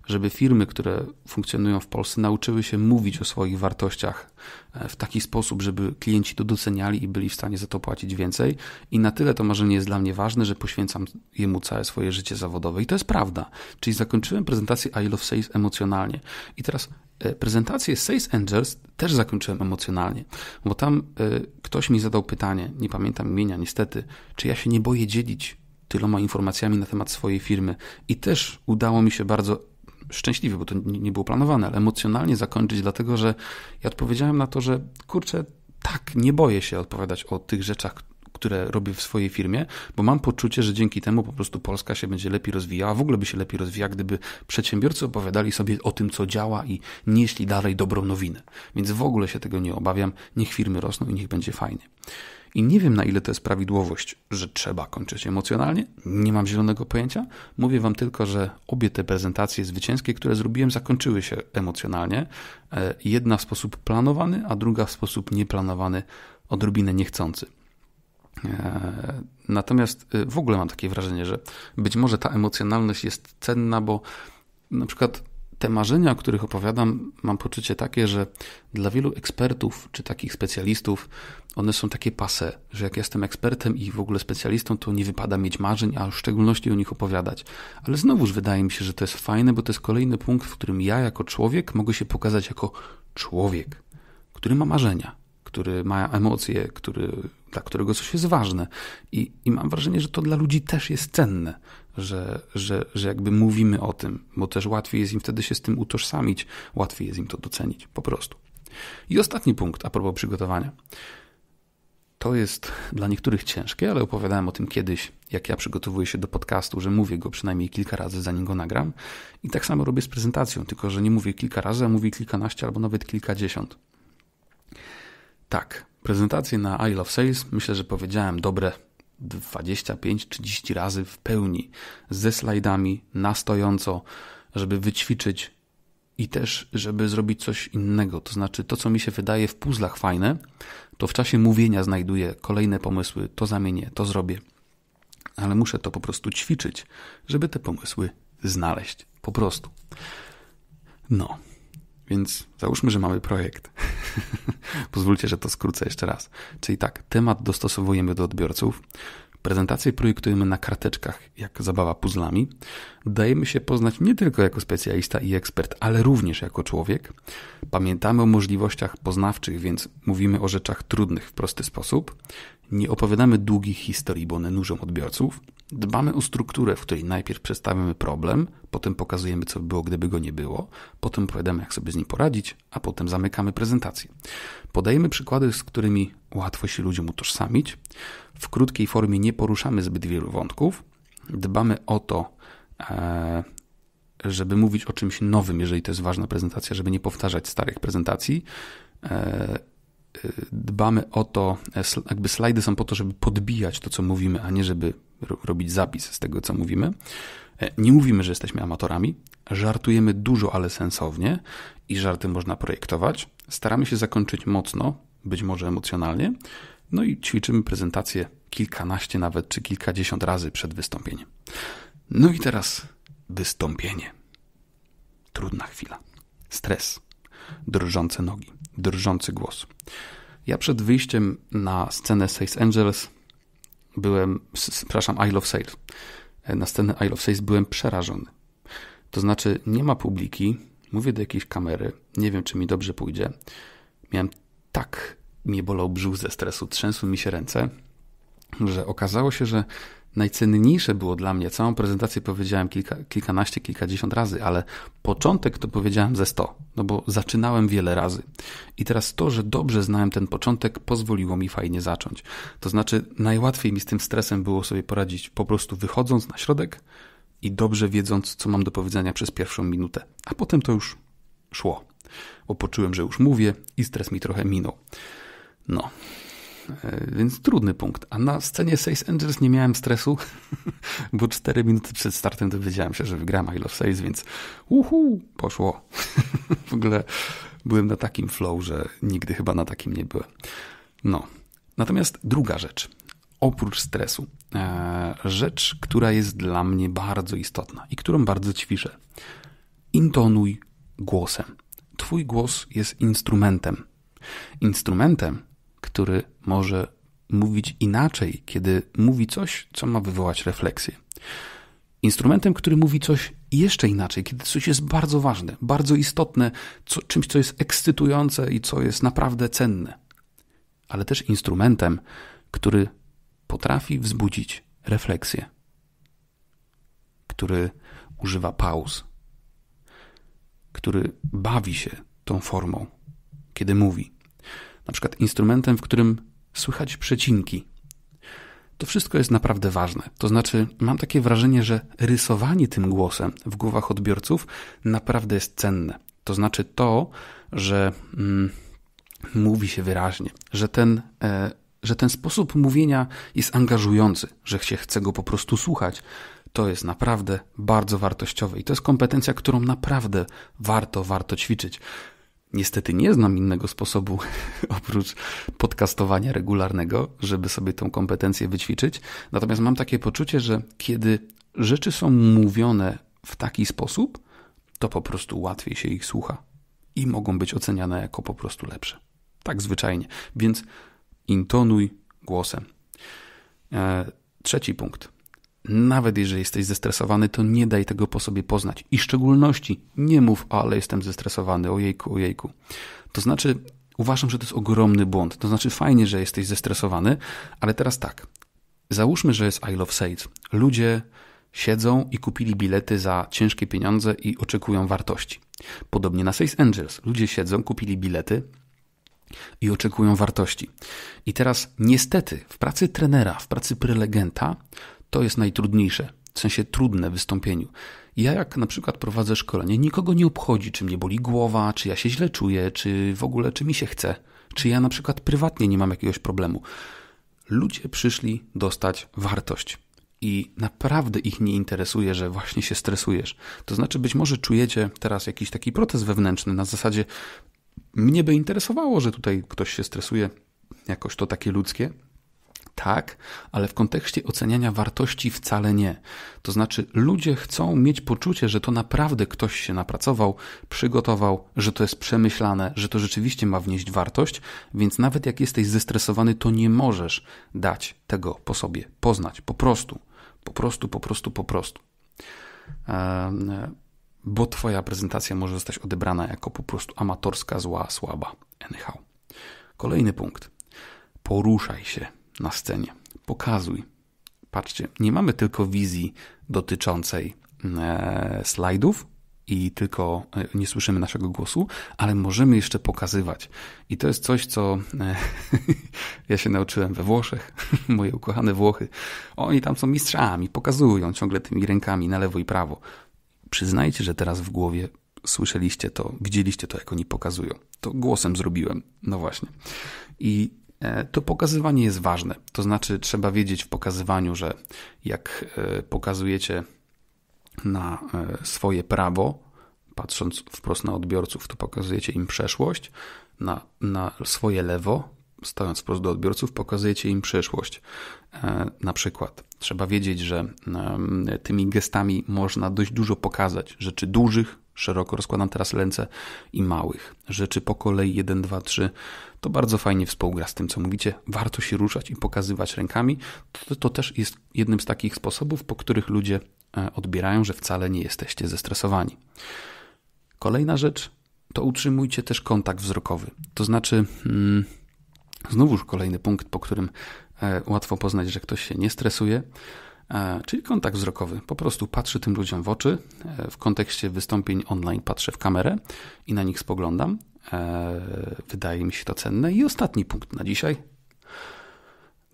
żeby firmy, które funkcjonują w Polsce, nauczyły się mówić o swoich wartościach e, w taki sposób, żeby klienci to doceniali i byli w stanie za to płacić więcej. I na tyle to marzenie jest dla mnie ważne, że poświęcam jemu całe swoje życie zawodowe. I to jest prawda. Czyli zakończyłem prezentację I Love Sales emocjonalnie. I teraz e, prezentację Sales Angels też zakończyłem emocjonalnie, bo tam e, ktoś mi zadał pytanie, nie pamiętam imienia niestety, czy ja się nie boję dzielić tyloma informacjami na temat swojej firmy. I też udało mi się bardzo szczęśliwie, bo to nie było planowane, ale emocjonalnie zakończyć, dlatego że ja odpowiedziałem na to, że kurczę, tak, nie boję się odpowiadać o tych rzeczach, które robię w swojej firmie, bo mam poczucie, że dzięki temu po prostu Polska się będzie lepiej rozwijała, w ogóle by się lepiej rozwijała, gdyby przedsiębiorcy opowiadali sobie o tym, co działa i nieśli dalej dobrą nowinę. Więc w ogóle się tego nie obawiam, niech firmy rosną i niech będzie fajnie. I nie wiem, na ile to jest prawidłowość, że trzeba kończyć emocjonalnie. Nie mam zielonego pojęcia. Mówię Wam tylko, że obie te prezentacje zwycięskie, które zrobiłem, zakończyły się emocjonalnie. E, jedna w sposób planowany, a druga w sposób nieplanowany, odrobinę niechcący. E, natomiast e, w ogóle mam takie wrażenie, że być może ta emocjonalność jest cenna, bo na przykład te marzenia, o których opowiadam, mam poczucie takie, że dla wielu ekspertów czy takich specjalistów one są takie pase, że jak jestem ekspertem i w ogóle specjalistą, to nie wypada mieć marzeń, a w szczególności o nich opowiadać. Ale znowuż wydaje mi się, że to jest fajne, bo to jest kolejny punkt, w którym ja jako człowiek mogę się pokazać jako człowiek, który ma marzenia, który ma emocje, który, dla którego coś jest ważne. I, I mam wrażenie, że to dla ludzi też jest cenne, że, że, że jakby mówimy o tym, bo też łatwiej jest im wtedy się z tym utożsamić, łatwiej jest im to docenić, po prostu. I ostatni punkt a propos przygotowania. To jest dla niektórych ciężkie, ale opowiadałem o tym kiedyś, jak ja przygotowuję się do podcastu, że mówię go przynajmniej kilka razy, zanim go nagram. I tak samo robię z prezentacją, tylko że nie mówię kilka razy, a mówię kilkanaście albo nawet kilkadziesiąt. Tak, prezentacje na I Love Sales myślę, że powiedziałem dobre 25-30 razy w pełni, ze slajdami, na stojąco, żeby wyćwiczyć i też, żeby zrobić coś innego. To znaczy, to co mi się wydaje w puzzlach fajne, to w czasie mówienia znajduję kolejne pomysły, to zamienię, to zrobię. Ale muszę to po prostu ćwiczyć, żeby te pomysły znaleźć. Po prostu. No. Więc załóżmy, że mamy projekt. Pozwólcie, że to skrócę jeszcze raz. Czyli tak, temat dostosowujemy do odbiorców, prezentację projektujemy na karteczkach, jak zabawa puzzlami, dajemy się poznać nie tylko jako specjalista i ekspert, ale również jako człowiek. Pamiętamy o możliwościach poznawczych, więc mówimy o rzeczach trudnych w prosty sposób. Nie opowiadamy długich historii, bo one nużą odbiorców. Dbamy o strukturę, w której najpierw przedstawiamy problem, potem pokazujemy, co by było, gdyby go nie było, potem opowiadamy, jak sobie z nim poradzić, a potem zamykamy prezentację. Podajemy przykłady, z którymi łatwo się ludziom utożsamić. W krótkiej formie nie poruszamy zbyt wielu wątków. Dbamy o to, e, żeby mówić o czymś nowym, jeżeli to jest ważna prezentacja, żeby nie powtarzać starych prezentacji e, dbamy o to, e, jakby slajdy są po to, żeby podbijać to, co mówimy, a nie żeby robić zapis z tego, co mówimy. E, nie mówimy, że jesteśmy amatorami, żartujemy dużo, ale sensownie i żarty można projektować. Staramy się zakończyć mocno, być może emocjonalnie, no i ćwiczymy prezentację kilkanaście nawet czy kilkadziesiąt razy przed wystąpieniem. No i teraz wystąpienie. Trudna chwila. Stres drżące nogi, drżący głos. Ja przed wyjściem na scenę Sales Angels byłem, przepraszam, I Love Sales. E, na scenę I Love Sales byłem przerażony. To znaczy, nie ma publiki, mówię do jakiejś kamery, nie wiem, czy mi dobrze pójdzie. Miałem tak, mnie bolał brzuch ze stresu, trzęsły mi się ręce, że okazało się, że najcenniejsze było dla mnie, całą prezentację powiedziałem kilka, kilkanaście, kilkadziesiąt razy, ale początek to powiedziałem ze sto, no bo zaczynałem wiele razy. I teraz to, że dobrze znałem ten początek, pozwoliło mi fajnie zacząć. To znaczy, najłatwiej mi z tym stresem było sobie poradzić po prostu wychodząc na środek i dobrze wiedząc, co mam do powiedzenia przez pierwszą minutę, a potem to już szło, bo poczułem, że już mówię i stres mi trochę minął. No, E, więc trudny punkt. A na scenie Sales Angels nie miałem stresu, bo 4 minuty przed startem dowiedziałem się, że wygram I Love Sales, więc uhu, poszło. w ogóle byłem na takim flow, że nigdy chyba na takim nie byłem. No. Natomiast druga rzecz, oprócz stresu, e, rzecz, która jest dla mnie bardzo istotna i którą bardzo ćwiczę. Intonuj głosem. Twój głos jest instrumentem. Instrumentem, który może mówić inaczej, kiedy mówi coś, co ma wywołać refleksję. Instrumentem, który mówi coś jeszcze inaczej, kiedy coś jest bardzo ważne, bardzo istotne, co, czymś, co jest ekscytujące i co jest naprawdę cenne. Ale też instrumentem, który potrafi wzbudzić refleksję, który używa pauz, który bawi się tą formą, kiedy mówi na przykład instrumentem, w którym słychać przecinki. To wszystko jest naprawdę ważne. To znaczy, mam takie wrażenie, że rysowanie tym głosem w głowach odbiorców naprawdę jest cenne. To znaczy to, że mm, mówi się wyraźnie, że ten, e, że ten sposób mówienia jest angażujący, że się chce go po prostu słuchać. To jest naprawdę bardzo wartościowe i to jest kompetencja, którą naprawdę warto, warto ćwiczyć. Niestety nie znam innego sposobu oprócz podcastowania regularnego, żeby sobie tą kompetencję wyćwiczyć. Natomiast mam takie poczucie, że kiedy rzeczy są mówione w taki sposób, to po prostu łatwiej się ich słucha i mogą być oceniane jako po prostu lepsze. Tak zwyczajnie. Więc intonuj głosem. Eee, trzeci punkt. Nawet jeżeli jesteś zestresowany, to nie daj tego po sobie poznać. I w szczególności nie mów, ale jestem zestresowany, ojejku, ojejku. To znaczy, uważam, że to jest ogromny błąd. To znaczy, fajnie, że jesteś zestresowany, ale teraz tak. Załóżmy, że jest I Love Sales. Ludzie siedzą i kupili bilety za ciężkie pieniądze i oczekują wartości. Podobnie na Sales Angels. Ludzie siedzą, kupili bilety i oczekują wartości. I teraz niestety w pracy trenera, w pracy prelegenta to jest najtrudniejsze, w sensie trudne w wystąpieniu. Ja jak na przykład prowadzę szkolenie, nikogo nie obchodzi, czy mnie boli głowa, czy ja się źle czuję, czy w ogóle, czy mi się chce, czy ja na przykład prywatnie nie mam jakiegoś problemu. Ludzie przyszli dostać wartość i naprawdę ich nie interesuje, że właśnie się stresujesz. To znaczy, być może czujecie teraz jakiś taki proces wewnętrzny na zasadzie mnie by interesowało, że tutaj ktoś się stresuje, jakoś to takie ludzkie, tak, ale w kontekście oceniania wartości wcale nie. To znaczy, ludzie chcą mieć poczucie, że to naprawdę ktoś się napracował, przygotował, że to jest przemyślane, że to rzeczywiście ma wnieść wartość, więc nawet jak jesteś zestresowany, to nie możesz dać tego po sobie poznać. Po prostu, po prostu, po prostu, po prostu. Bo Twoja prezentacja może zostać odebrana jako po prostu amatorska, zła, słaba. Anyhow. Kolejny punkt. Poruszaj się na scenie. Pokazuj. Patrzcie, nie mamy tylko wizji dotyczącej e, slajdów i tylko e, nie słyszymy naszego głosu, ale możemy jeszcze pokazywać. I to jest coś, co e, ja się nauczyłem we Włoszech. Moje ukochane Włochy. Oni tam są mistrzami, pokazują ciągle tymi rękami na lewo i prawo. Przyznajcie, że teraz w głowie słyszeliście to, widzieliście to, jak oni pokazują. To głosem zrobiłem. No właśnie. I E, to pokazywanie jest ważne. To znaczy, trzeba wiedzieć w pokazywaniu, że jak e, pokazujecie na e, swoje prawo, patrząc wprost na odbiorców, to pokazujecie im przeszłość, na, na swoje lewo, stojąc wprost do odbiorców, pokazujecie im przyszłość. Na przykład trzeba wiedzieć, że tymi gestami można dość dużo pokazać rzeczy dużych, Szeroko rozkładam teraz ręce i małych. Rzeczy po kolei 1, 2, 3. To bardzo fajnie współgra z tym, co mówicie. Warto się ruszać i pokazywać rękami. To, to też jest jednym z takich sposobów, po których ludzie e, odbierają, że wcale nie jesteście zestresowani. Kolejna rzecz to utrzymujcie też kontakt wzrokowy. To znaczy, hmm, znowuż kolejny punkt, po którym e, łatwo poznać, że ktoś się nie stresuje. E, czyli kontakt wzrokowy. Po prostu patrzę tym ludziom w oczy. E, w kontekście wystąpień online patrzę w kamerę i na nich spoglądam. E, wydaje mi się to cenne. I ostatni punkt na dzisiaj.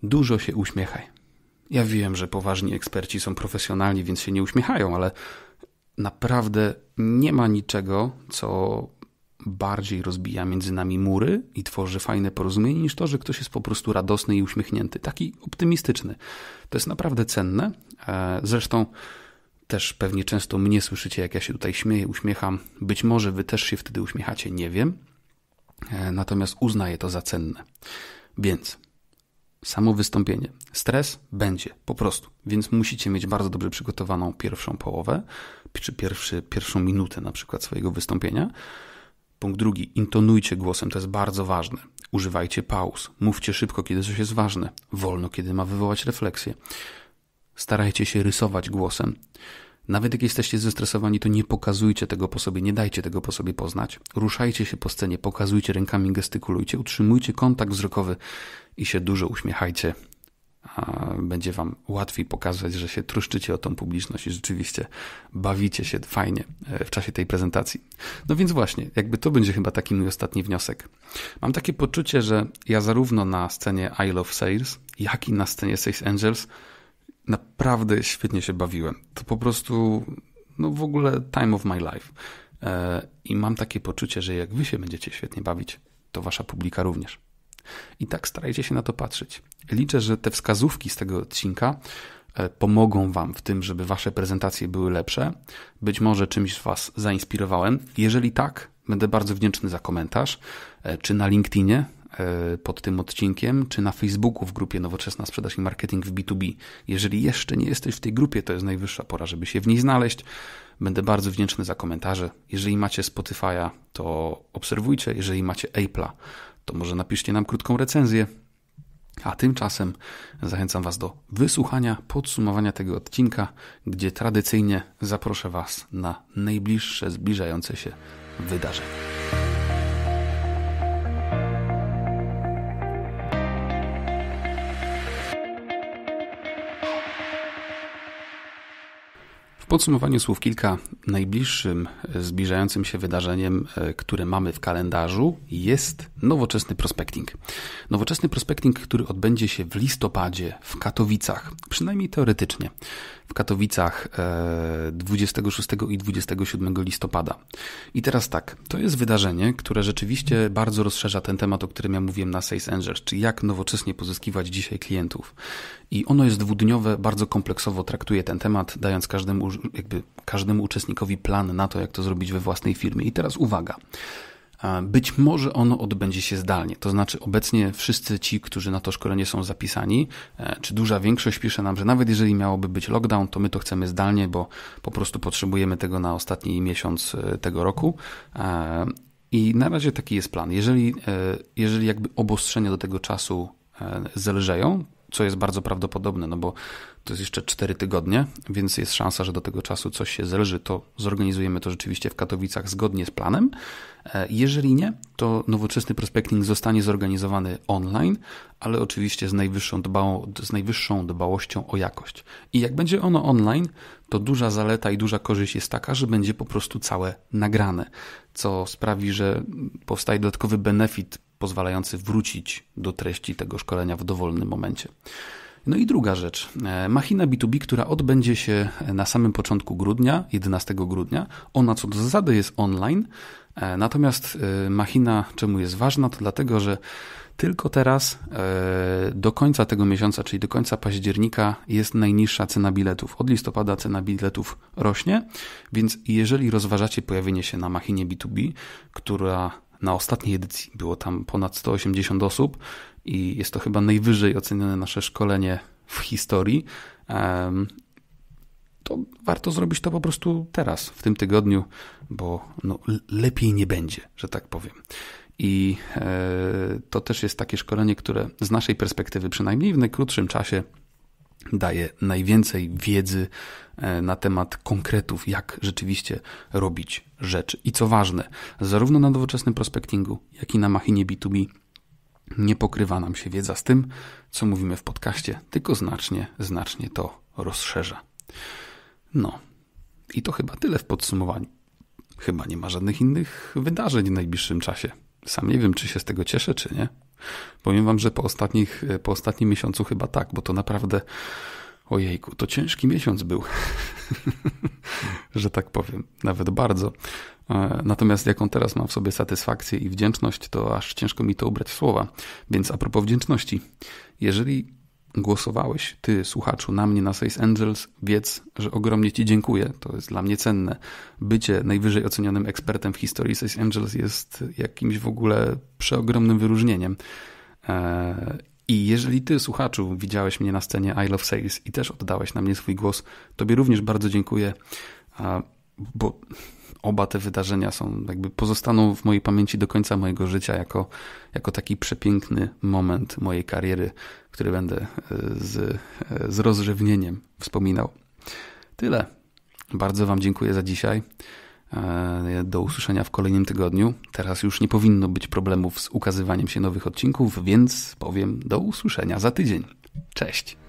Dużo się uśmiechaj. Ja wiem, że poważni eksperci są profesjonalni, więc się nie uśmiechają, ale naprawdę nie ma niczego, co bardziej rozbija między nami mury i tworzy fajne porozumienie, niż to, że ktoś jest po prostu radosny i uśmiechnięty, taki optymistyczny. To jest naprawdę cenne. E, zresztą też pewnie często mnie słyszycie, jak ja się tutaj śmieję, uśmiecham. Być może wy też się wtedy uśmiechacie, nie wiem. E, natomiast uznaję to za cenne. Więc samo wystąpienie. Stres będzie, po prostu. Więc musicie mieć bardzo dobrze przygotowaną pierwszą połowę, czy pierwszy, pierwszą minutę na przykład swojego wystąpienia. Punkt drugi. Intonujcie głosem, to jest bardzo ważne. Używajcie pauz. Mówcie szybko, kiedy coś jest ważne. Wolno, kiedy ma wywołać refleksję. Starajcie się rysować głosem. Nawet jak jesteście zestresowani, to nie pokazujcie tego po sobie, nie dajcie tego po sobie poznać. Ruszajcie się po scenie, pokazujcie rękami, gestykulujcie, utrzymujcie kontakt wzrokowy i się dużo uśmiechajcie będzie Wam łatwiej pokazać, że się truszczycie o tą publiczność i rzeczywiście bawicie się fajnie e, w czasie tej prezentacji. No więc właśnie, jakby to będzie chyba taki mój ostatni wniosek. Mam takie poczucie, że ja zarówno na scenie I Love Sales, jak i na scenie Sales Angels naprawdę świetnie się bawiłem. To po prostu no w ogóle time of my life. E, I mam takie poczucie, że jak wy się będziecie świetnie bawić, to wasza publika również. I tak starajcie się na to patrzeć. Liczę, że te wskazówki z tego odcinka e, pomogą Wam w tym, żeby Wasze prezentacje były lepsze. Być może czymś Was zainspirowałem. Jeżeli tak, będę bardzo wdzięczny za komentarz, e, czy na LinkedInie e, pod tym odcinkiem, czy na Facebooku w grupie Nowoczesna Sprzedaż i Marketing w B2B. Jeżeli jeszcze nie jesteś w tej grupie, to jest najwyższa pora, żeby się w niej znaleźć. Będę bardzo wdzięczny za komentarze. Jeżeli macie Spotify'a, to obserwujcie. Jeżeli macie Apple'a, to może napiszcie nam krótką recenzję. A tymczasem zachęcam Was do wysłuchania, podsumowania tego odcinka, gdzie tradycyjnie zaproszę Was na najbliższe zbliżające się wydarzenia. podsumowaniu słów kilka. Najbliższym zbliżającym się wydarzeniem, e, które mamy w kalendarzu, jest nowoczesny prospecting. Nowoczesny prospecting, który odbędzie się w listopadzie w Katowicach, przynajmniej teoretycznie w Katowicach 26 e, i 27 listopada. I teraz tak, to jest wydarzenie, które rzeczywiście bardzo rozszerza ten temat, o którym ja mówiłem na Sales Angels, czyli jak nowocześnie pozyskiwać dzisiaj klientów. I ono jest dwudniowe, bardzo kompleksowo traktuje ten temat, dając każdemu, jakby każdemu uczestnikowi plan na to, jak to zrobić we własnej firmie. I teraz uwaga. Być może ono odbędzie się zdalnie, to znaczy obecnie wszyscy ci, którzy na to szkolenie są zapisani, e, czy duża większość pisze nam, że nawet jeżeli miałoby być lockdown, to my to chcemy zdalnie, bo po prostu potrzebujemy tego na ostatni miesiąc e, tego roku. E, I na razie taki jest plan. Jeżeli, jeżeli jakby obostrzenia do tego czasu zelżeją, co jest bardzo prawdopodobne, no bo to jest jeszcze 4 tygodnie, więc jest szansa, że do tego czasu coś się zelży, to zorganizujemy to rzeczywiście w Katowicach zgodnie z planem. E, jeżeli nie, to nowoczesny prospecting zostanie zorganizowany online, ale oczywiście z najwyższą, dbało, z najwyższą dbałością o jakość. I jak będzie ono online, to duża zaleta i duża korzyść jest taka, że będzie po prostu całe nagrane, co sprawi, że powstaje dodatkowy benefit pozwalający wrócić do treści tego szkolenia w dowolnym momencie. No i druga rzecz, e, machina B2B, która odbędzie się na samym początku grudnia, 11 grudnia. Ona co do zasady jest online, E, natomiast e, machina czemu jest ważna? To dlatego, że tylko teraz e, do końca tego miesiąca, czyli do końca października jest najniższa cena biletów. Od listopada cena biletów rośnie, więc jeżeli rozważacie pojawienie się na machinie B2B, która na ostatniej edycji było tam ponad 180 osób i jest to chyba najwyżej ocenione nasze szkolenie w historii, to warto zrobić to po prostu teraz, w tym tygodniu, bo no, lepiej nie będzie, że tak powiem. I e, to też jest takie szkolenie, które z naszej perspektywy, przynajmniej w najkrótszym czasie, daje najwięcej wiedzy e, na temat konkretów, jak rzeczywiście robić rzeczy. I co ważne, zarówno na nowoczesnym prospectingu, jak i na machinie B2B nie pokrywa nam się wiedza z tym, co mówimy w podcaście, tylko znacznie, znacznie to rozszerza. No. I to chyba tyle w podsumowaniu. Chyba nie ma żadnych innych wydarzeń w najbliższym czasie. Sam nie wiem, czy się z tego cieszę, czy nie. Powiem wam, że po, ostatnich, po ostatnim miesiącu chyba tak, bo to naprawdę. Ojejku, to ciężki miesiąc był, że tak powiem, nawet bardzo. E, natomiast jaką teraz mam w sobie satysfakcję i wdzięczność, to aż ciężko mi to ubrać w słowa. Więc a propos wdzięczności, jeżeli głosowałeś, ty słuchaczu, na mnie, na Sales Angels, wiedz, że ogromnie ci dziękuję. To jest dla mnie cenne. Bycie najwyżej ocenionym ekspertem w historii Sales Angels jest jakimś w ogóle przeogromnym wyróżnieniem. E, I jeżeli ty, słuchaczu, widziałeś mnie na scenie I Love Sales i też oddałeś na mnie swój głos, tobie również bardzo dziękuję bo oba te wydarzenia są jakby pozostaną w mojej pamięci do końca mojego życia jako, jako taki przepiękny moment mojej kariery, który będę e, z, e, z rozrzewnieniem wspominał. Tyle. Bardzo Wam dziękuję za dzisiaj. E, do usłyszenia w kolejnym tygodniu. Teraz już nie powinno być problemów z ukazywaniem się nowych odcinków, więc powiem do usłyszenia za tydzień. Cześć.